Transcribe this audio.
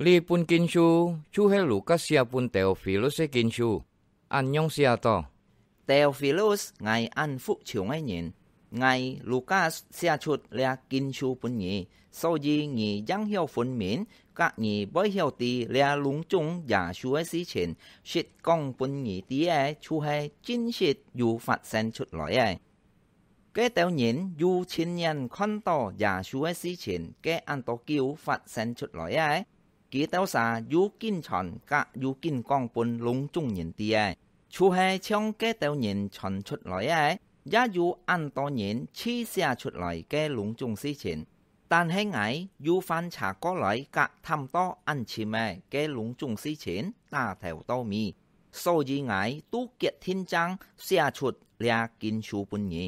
Li pun kinsu, chu he Lucasia pun Theophilus e kinsu. An nhong sia to. Theophilus ngài an phúc chiều ngay nhìn. Ngài Lucas sia chut lea kinsu pun nhì. Sau gì nhì giang hiệu phun miễn, các nhì bơi hiệu tì lea lúng chung giả chú e si chền. Shit công pun nhì tí e chu he chín shit dù phát sen chut lõi e. Kế tèo nhìn dù chín nhân con tỏ giả chú e si chền kế ăn tố kiêu phát sen chut lõi e. กีเต้าซายูกินฉันกะยูกินกองปุนลุงจุงเหยียนเตียชูเฮช่องแก่เต้าเหยียนฉันชุดลอยแอยาอยู่อันโตเหยียนชี้เสียชุดลอยแก่ลุงจุงสี่เฉินตันให้ไงยูฟันฉาก็ลอยกะทำโตอันชิแม่แก่ลุงจุงสี่เฉินตาแถวโตมี โซจีไงตู้เกียดทินจังเสียชุดเลียกินชูปุนยี